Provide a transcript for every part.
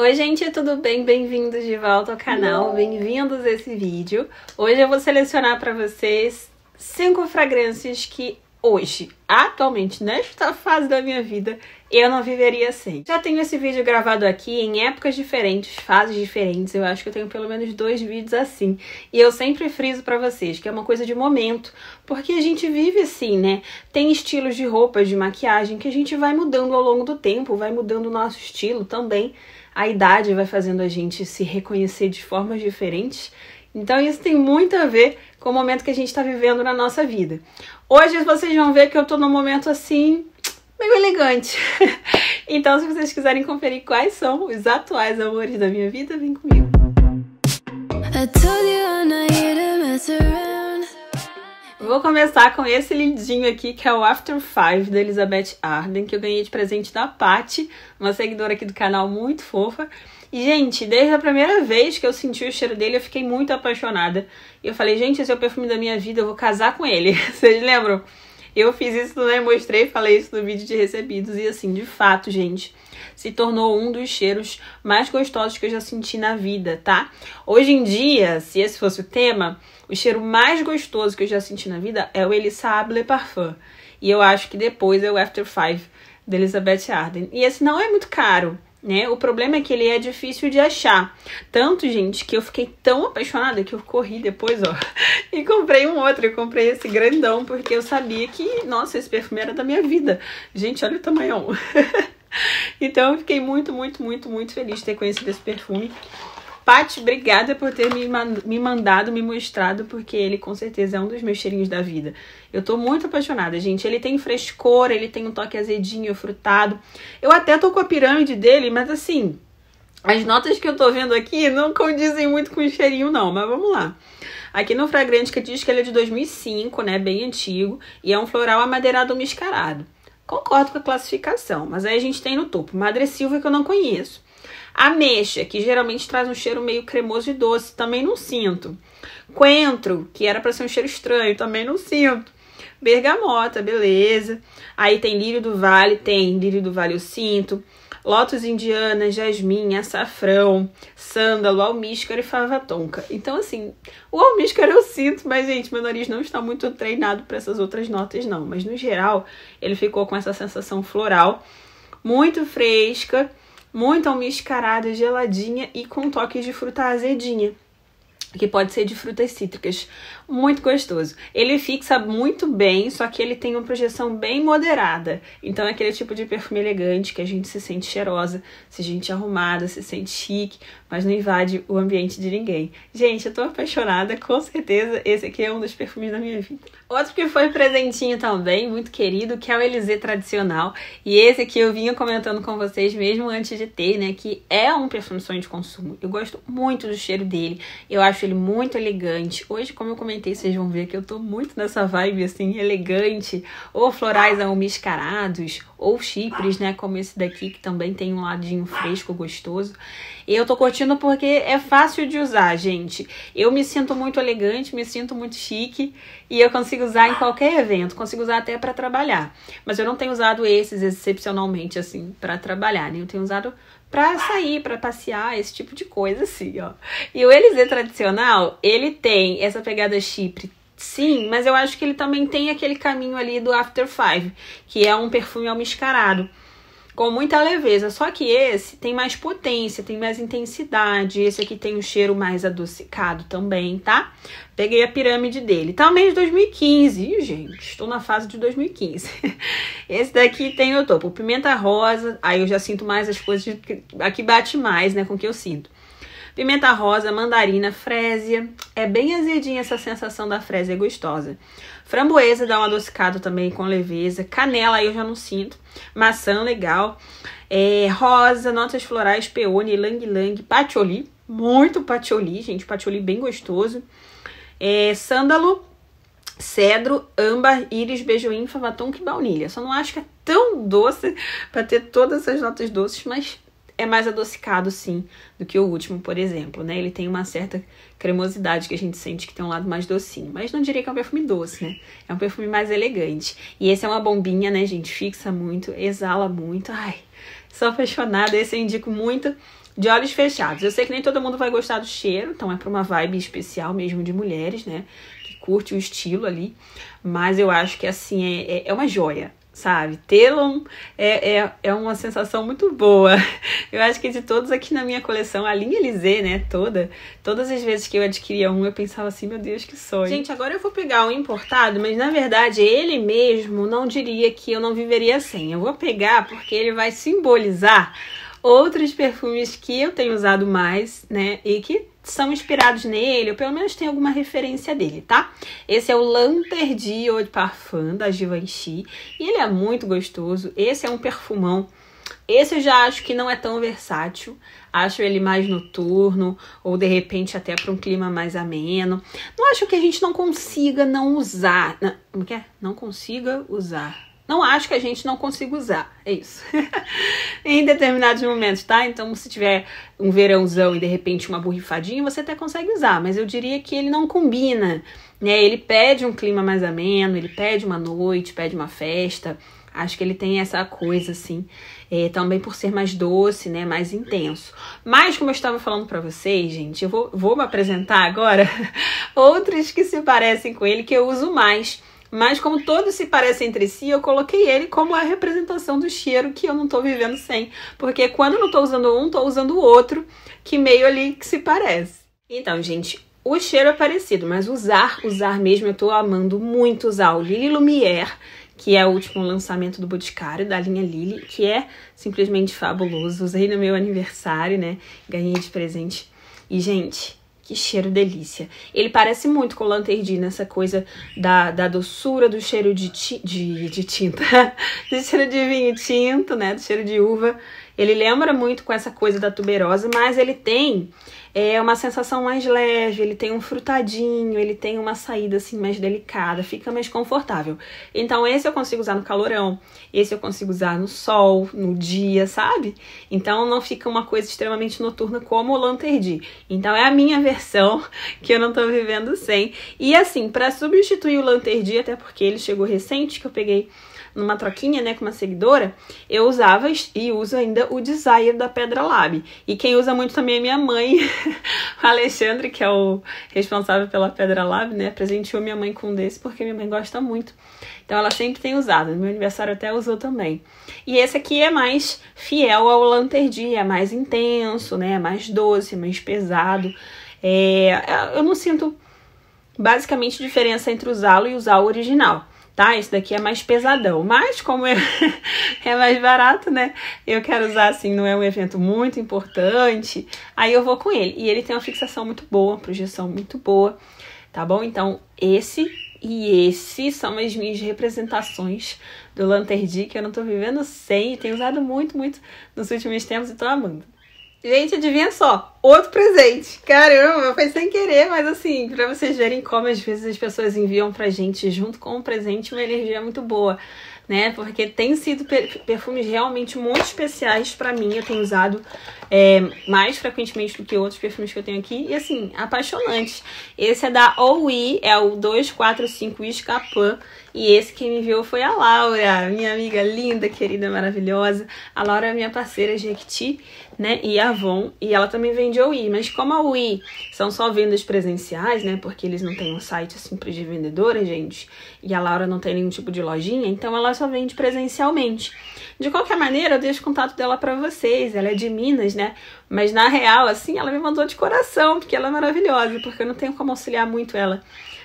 Oi gente, tudo bem? Bem-vindos de volta ao canal, bem-vindos a esse vídeo. Hoje eu vou selecionar para vocês cinco fragrâncias que hoje, atualmente, nesta fase da minha vida, eu não viveria sem. Assim. Já tenho esse vídeo gravado aqui em épocas diferentes, fases diferentes. Eu acho que eu tenho pelo menos dois vídeos assim. E eu sempre friso para vocês que é uma coisa de momento, porque a gente vive assim, né? Tem estilos de roupas, de maquiagem que a gente vai mudando ao longo do tempo, vai mudando o nosso estilo também. A idade vai fazendo a gente se reconhecer de formas diferentes então isso tem muito a ver com o momento que a gente está vivendo na nossa vida. Hoje vocês vão ver que eu estou num momento assim meio elegante. então se vocês quiserem conferir quais são os atuais amores da minha vida, vem comigo. Vou começar com esse lindinho aqui, que é o After Five, da Elizabeth Arden, que eu ganhei de presente da Patti, uma seguidora aqui do canal muito fofa. E, gente, desde a primeira vez que eu senti o cheiro dele, eu fiquei muito apaixonada. E eu falei, gente, esse é o perfume da minha vida, eu vou casar com ele. Vocês lembram? Eu fiz isso, né? Mostrei, falei isso no vídeo de recebidos. E assim, de fato, gente, se tornou um dos cheiros mais gostosos que eu já senti na vida, tá? Hoje em dia, se esse fosse o tema, o cheiro mais gostoso que eu já senti na vida é o Elissa Le Parfum. E eu acho que depois é o After Five da Elizabeth Arden. E esse não é muito caro né? O problema é que ele é difícil de achar. Tanto, gente, que eu fiquei tão apaixonada que eu corri depois, ó, e comprei um outro. Eu comprei esse grandão porque eu sabia que, nossa, esse perfume era da minha vida. Gente, olha o tamanhão. então eu fiquei muito, muito, muito, muito feliz de ter conhecido esse perfume. Paty, obrigada por ter me, me mandado, me mostrado, porque ele com certeza é um dos meus cheirinhos da vida. Eu tô muito apaixonada, gente. Ele tem frescor, ele tem um toque azedinho, frutado. Eu até tô com a pirâmide dele, mas assim, as notas que eu tô vendo aqui não condizem muito com o cheirinho, não, mas vamos lá. Aqui no Fragrantica diz que ele é de 2005, né? Bem antigo, e é um floral amadeirado miscarado. Concordo com a classificação, mas aí a gente tem no topo Madre Silva que eu não conheço. Ameixa, que geralmente traz um cheiro meio cremoso e doce, também não sinto. Coentro, que era para ser um cheiro estranho, também não sinto. Bergamota, beleza. Aí tem lírio do vale, tem lírio do vale eu sinto. Lótus indiana, jasmim, açafrão, sândalo, almíscara e fava tonka. Então, assim, o almíscara eu sinto, mas, gente, meu nariz não está muito treinado para essas outras notas, não. Mas, no geral, ele ficou com essa sensação floral, muito fresca muito almiscarada, geladinha e com toques de fruta azedinha que pode ser de frutas cítricas. Muito gostoso. Ele fixa muito bem, só que ele tem uma projeção bem moderada. Então é aquele tipo de perfume elegante que a gente se sente cheirosa, se sente arrumada, se sente chique, mas não invade o ambiente de ninguém. Gente, eu tô apaixonada, com certeza esse aqui é um dos perfumes da minha vida. Outro que foi presentinho também, muito querido, que é o Elysée tradicional. E esse aqui eu vinha comentando com vocês mesmo antes de ter, né, que é um perfume sonho de consumo. Eu gosto muito do cheiro dele. Eu acho acho ele muito elegante. Hoje, como eu comentei, vocês vão ver que eu tô muito nessa vibe assim, elegante, ou florais almiscarados, ou chipres, né? Como esse daqui, que também tem um ladinho fresco, gostoso. Eu tô curtindo porque é fácil de usar, gente. Eu me sinto muito elegante, me sinto muito chique e eu consigo usar em qualquer evento, consigo usar até para trabalhar. Mas eu não tenho usado esses excepcionalmente assim para trabalhar, nem né? eu tenho usado para sair, para passear, esse tipo de coisa assim, ó. E o Elise tradicional, ele tem essa pegada chipre Sim, mas eu acho que ele também tem aquele caminho ali do After Five, que é um perfume almiscarado com muita leveza. Só que esse tem mais potência, tem mais intensidade. Esse aqui tem um cheiro mais adocicado também, tá? Peguei a pirâmide dele. também tá de 2015. Ih, gente, estou na fase de 2015. Esse daqui tem o topo pimenta rosa. Aí eu já sinto mais as coisas que aqui bate mais, né, com o que eu sinto. Pimenta rosa, mandarina, frésia. É bem azedinha essa sensação da frésia, é gostosa. Framboesa dá um adocicado também com leveza. Canela aí eu já não sinto. Maçã, legal. É, rosa, notas florais, peônia, lang lang, patchouli. Muito patchouli, gente. Patchouli bem gostoso. É, sândalo, cedro, âmbar, íris, beijoim, favatonca e baunilha. Só não acho que é tão doce para ter todas essas notas doces, mas é mais adocicado, sim, do que o último, por exemplo, né? Ele tem uma certa cremosidade que a gente sente que tem um lado mais docinho. Mas não diria que é um perfume doce, né? É um perfume mais elegante. E esse é uma bombinha, né, gente? Fixa muito, exala muito. Ai, sou apaixonada. Esse eu indico muito de olhos fechados. Eu sei que nem todo mundo vai gostar do cheiro, então é para uma vibe especial mesmo de mulheres, né? Que curte o estilo ali. Mas eu acho que, assim, é, é, é uma joia sabe? Tê-lo é, é, é uma sensação muito boa. Eu acho que de todos aqui na minha coleção, a linha Lisê, né, toda, todas as vezes que eu adquiria um, eu pensava assim, meu Deus, que sonho. Gente, agora eu vou pegar um importado, mas na verdade ele mesmo não diria que eu não viveria sem. Eu vou pegar porque ele vai simbolizar outros perfumes que eu tenho usado mais, né? E que são inspirados nele, ou pelo menos tem alguma referência dele, tá? Esse é o Lanter de de Parfum da Givenchy, e ele é muito gostoso. Esse é um perfumão. Esse eu já acho que não é tão versátil. Acho ele mais noturno ou de repente até para um clima mais ameno. Não acho que a gente não consiga não usar, não, como que é? Não consiga usar. Não acho que a gente não consiga usar. É isso. em determinados momentos, tá? Então, se tiver um verãozão e de repente uma borrifadinha, você até consegue usar, mas eu diria que ele não combina, né? Ele pede um clima mais ameno, ele pede uma noite, pede uma festa. Acho que ele tem essa coisa, assim, é, também por ser mais doce, né, mais intenso. Mas, como eu estava falando para vocês, gente, eu vou, vou me apresentar agora outros que se parecem com ele, que eu uso mais. Mas como todos se parecem entre si, eu coloquei ele como a representação do cheiro que eu não estou vivendo sem. Porque quando eu não estou usando um, estou usando o outro, que meio ali que se parece. Então, gente, o cheiro é parecido, mas usar, usar mesmo, eu estou amando muito usar o Lily Lumière, que é o último lançamento do Boticário, da linha Lily, que é simplesmente fabuloso. Usei no meu aniversário, né? Ganhei de presente. E, gente, que cheiro delícia. Ele parece muito com Lanterdina, essa coisa da, da doçura, do cheiro de, ti, de, de tinta, do cheiro de vinho tinto, né, do cheiro de uva. Ele lembra muito com essa coisa da tuberosa, mas ele tem é uma sensação mais leve, ele tem um frutadinho, ele tem uma saída assim mais delicada, fica mais confortável. Então esse eu consigo usar no calorão, esse eu consigo usar no sol, no dia, sabe? Então não fica uma coisa extremamente noturna como o Lanterdi. Então é a minha versão que eu não tô vivendo sem. E assim, para substituir o Lanterdi, até porque ele chegou recente que eu peguei numa troquinha, né, com uma seguidora, eu usava e uso ainda o Desire da Pedra Lab. E quem usa muito também é minha mãe. o Alexandre, que é o responsável pela Pedra Lab, né, presenteou minha mãe com um desse porque minha mãe gosta muito. Então ela sempre tem usado. No meu aniversário até usou também. E esse aqui é mais fiel ao Lanterdi, é mais intenso, né, é mais doce, é mais pesado. É, eu não sinto basicamente diferença entre usá-lo e usar o original tá? Esse daqui é mais pesadão, mas como é, é mais barato, né? Eu quero usar assim, não é um evento muito importante, aí eu vou com ele. E ele tem uma fixação muito boa, projeção muito boa, tá bom? Então, esse e esse são as minhas representações do Lanterdi, que eu não tô vivendo sem, e tenho usado muito, muito nos últimos tempos e tô amando. Gente, adivinha só, outro presente. Caramba, foi sem querer, mas assim, para vocês verem como às vezes as pessoas enviam pra gente junto com um presente uma energia muito boa né? Porque tem sido perfumes realmente muito especiais para mim. Eu tenho usado é, mais frequentemente do que outros perfumes que eu tenho aqui. E assim, apaixonantes. Esse é da OUI, é o 245 Escapan. E esse que me enviou foi a Laura, minha amiga linda, querida, maravilhosa. A Laura é minha parceira Jequiti, né? E Avon. E ela também vende OUI. Mas como a OUI são só vendas presenciais, né? Porque eles não têm um site assim de vendedora, gente. E a Laura não tem nenhum tipo de lojinha. Então ela só vende presencialmente. De qualquer maneira, eu deixo o contato dela para vocês. Ela é de Minas, né? Mas na real, assim, ela me mandou de coração, porque ela é maravilhosa, porque eu não tenho como auxiliar muito ela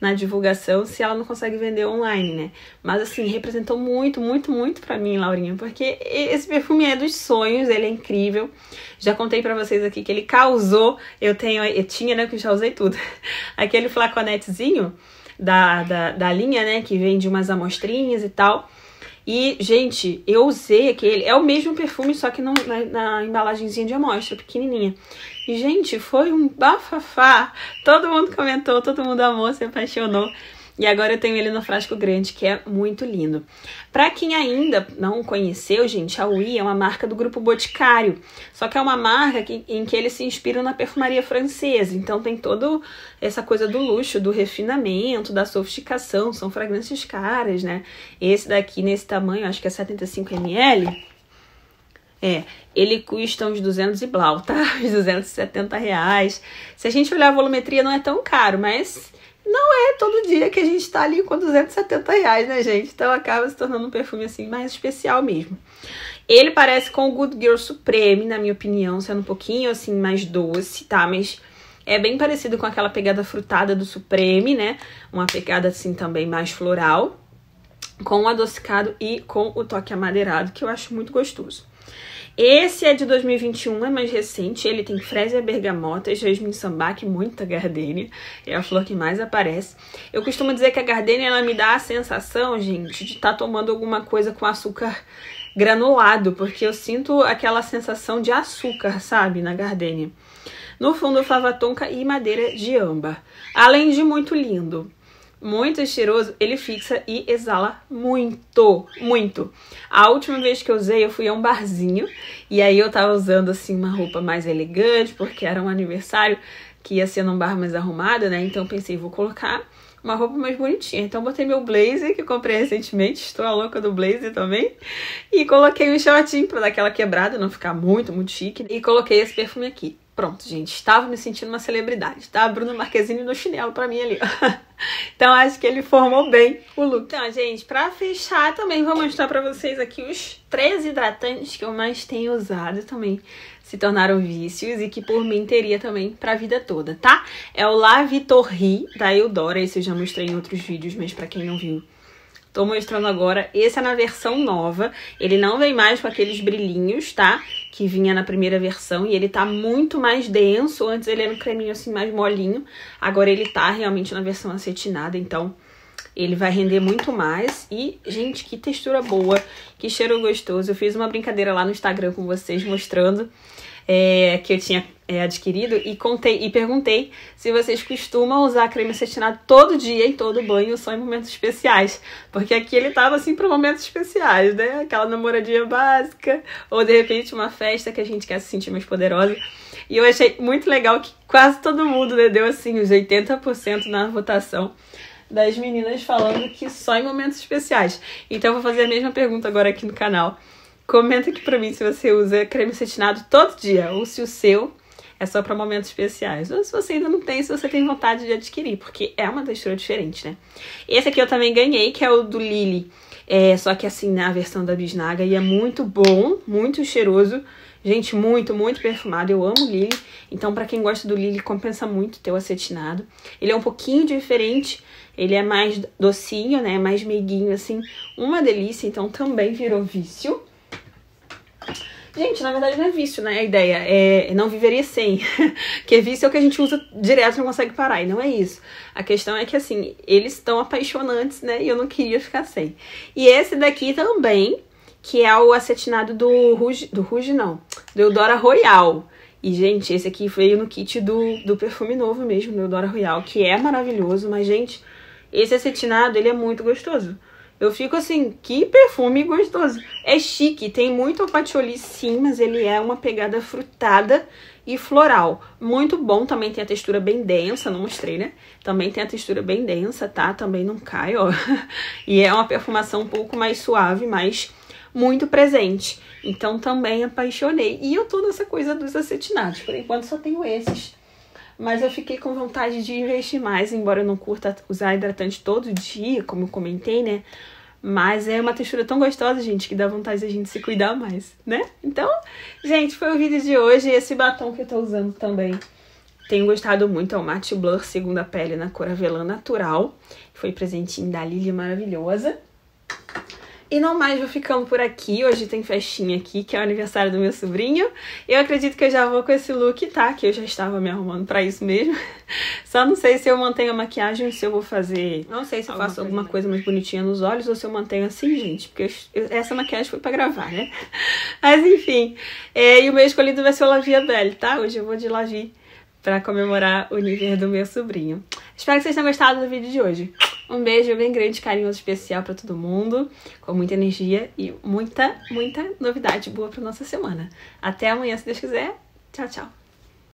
na divulgação se ela não consegue vender online, né? Mas assim, representou muito, muito, muito para mim, Laurinha, porque esse perfume é dos sonhos, ele é incrível. Já contei para vocês aqui que ele causou, eu tenho, eu tinha, né, que eu já usei tudo. Aquele flaconetezinho da, da, da linha, né, que vende umas amostrinhas e tal. E, gente, eu usei aquele. É o mesmo perfume, só que não, na, na embalagenzinha de amostra, pequenininha. E, gente, foi um bafafá. Todo mundo comentou, todo mundo amou, se apaixonou. E agora eu tenho ele no frasco grande, que é muito lindo. Para quem ainda não conheceu, gente, a Ui é uma marca do grupo Boticário. Só que é uma marca que, em que eles se inspiram na perfumaria francesa. Então tem toda essa coisa do luxo, do refinamento, da sofisticação. São fragrâncias caras, né? Esse daqui, nesse tamanho, acho que é 75 ml. É, ele custa uns 200 e blau, tá? Uns 270 reais. Se a gente olhar a volumetria, não é tão caro, mas não é todo dia que a gente tá ali com 270 reais, né, gente? Então acaba se tornando um perfume assim mais especial mesmo. Ele parece com o Good Girl Supreme, na minha opinião, sendo um pouquinho assim mais doce, tá? Mas é bem parecido com aquela pegada frutada do Supreme, né? Uma pegada assim também mais floral, com o adocicado e com o toque amadeirado, que eu acho muito gostoso. Esse é de 2021, é mais recente. Ele tem Fresia bergamota, jasmim sambaque, muita gardênia. É a flor que mais aparece. Eu costumo dizer que a gardênia ela me dá a sensação, gente, de estar tá tomando alguma coisa com açúcar granulado, porque eu sinto aquela sensação de açúcar, sabe, na gardênia. No fundo, flava tonka e madeira de âmbar. Além de muito lindo muito cheiroso, ele fixa e exala muito, muito. A última vez que eu usei, eu fui a um barzinho e aí eu tava usando assim uma roupa mais elegante, porque era um aniversário que ia ser num bar mais arrumado, né? Então pensei, vou colocar uma roupa mais bonitinha. Então botei meu blazer que comprei recentemente, estou a louca do blazer também, e coloquei um shortinho para dar aquela quebrada, não ficar muito, muito chique, e coloquei esse perfume aqui. Pronto, gente, estava me sentindo uma celebridade, tá? Bruno Marquezine no chinelo para mim ali. então acho que ele formou bem o look. Então, gente, para fechar também vou mostrar para vocês aqui os três hidratantes que eu mais tenho usado também. Se tornaram vícios e que por mim teria também pra vida toda, tá? É o La Vitorri da Eudora, esse eu já mostrei em outros vídeos, mas para quem não viu, Tô mostrando agora. Esse é na versão nova. Ele não vem mais com aqueles brilhinhos, tá? Que vinha na primeira versão. E ele tá muito mais denso. Antes ele era um creminho assim mais molinho. Agora ele tá realmente na versão acetinada. Então ele vai render muito mais. E, gente, que textura boa. Que cheiro gostoso. Eu fiz uma brincadeira lá no Instagram com vocês mostrando é, que eu tinha é, adquirido e contei e perguntei se vocês costumam usar creme acetinado todo dia em todo banho ou só em momentos especiais, porque aqui ele tava assim para momentos especiais, né? Aquela namoradinha básica ou de repente uma festa que a gente quer se sentir mais poderosa. E eu achei muito legal que quase todo mundo né, deu assim os 80% na votação das meninas falando que só em momentos especiais. Então eu vou fazer a mesma pergunta agora aqui no canal. Comenta aqui pra mim se você usa creme acetinado todo dia ou se o seu é só para momentos especiais. Ou se você ainda não tem, se você tem vontade de adquirir, porque é uma textura diferente, né? Esse aqui eu também ganhei, que é o do Lily. É, só que assim, na versão da bisnaga, e é muito bom, muito cheiroso. Gente, muito, muito perfumado. Eu amo Lily. Então, para quem gosta do Lily, compensa muito ter o acetinado. Ele é um pouquinho diferente. Ele é mais docinho, né? Mais meiguinho, assim. Uma delícia. Então, também virou vício. Gente, na verdade não é vício, né? A ideia é não viveria sem. que vício é o que a gente usa direto e não consegue parar. E não é isso. A questão é que, assim, eles estão apaixonantes, né? E eu não queria ficar sem. E esse daqui também, que é o acetinado do Ruge, do Ruge não, do Eudora Royal. E, gente, esse aqui veio no kit do, do perfume novo mesmo, do Eudora Royal, que é maravilhoso, mas, gente, esse acetinado, ele é muito gostoso. Eu fico assim, que perfume gostoso. É chique, tem muito patchouli sim, mas ele é uma pegada frutada e floral. Muito bom, também tem a textura bem densa, não mostrei, né? Também tem a textura bem densa, tá? Também não cai, ó. E é uma perfumação um pouco mais suave, mas muito presente. Então também apaixonei. E eu tô nessa coisa dos acetinados. Por enquanto só tenho esses mas eu fiquei com vontade de investir mais, embora eu não curta usar hidratante todo dia, como eu comentei, né? Mas é uma textura tão gostosa, gente, que dá vontade de a gente se cuidar mais, né? Então, gente, foi o vídeo de hoje. Esse batom que eu tô usando também. Tenho gostado muito, é o Matte Blur Segunda Pele na cor Avelã Natural. Foi presentinho da Lili maravilhosa. E não mais vou ficando por aqui. Hoje tem festinha aqui, que é o aniversário do meu sobrinho. Eu acredito que eu já vou com esse look, tá? Que eu já estava me arrumando para isso mesmo. Só não sei se eu mantenho a maquiagem, se eu vou fazer. Não sei se eu faço alguma coisa mais bonitinha nos olhos ou se eu mantenho assim, gente. Porque eu... essa maquiagem foi para gravar, né? Mas enfim. É... e o meu escolhido vai ser o Lavia Belle, tá? Hoje eu vou de Lavia para comemorar o nível do meu sobrinho. Espero que vocês tenham gostado do vídeo de hoje. Um beijo bem grande, carinhoso, especial para todo mundo, com muita energia e muita, muita novidade boa para nossa semana. Até amanhã, se Deus quiser. Tchau, tchau.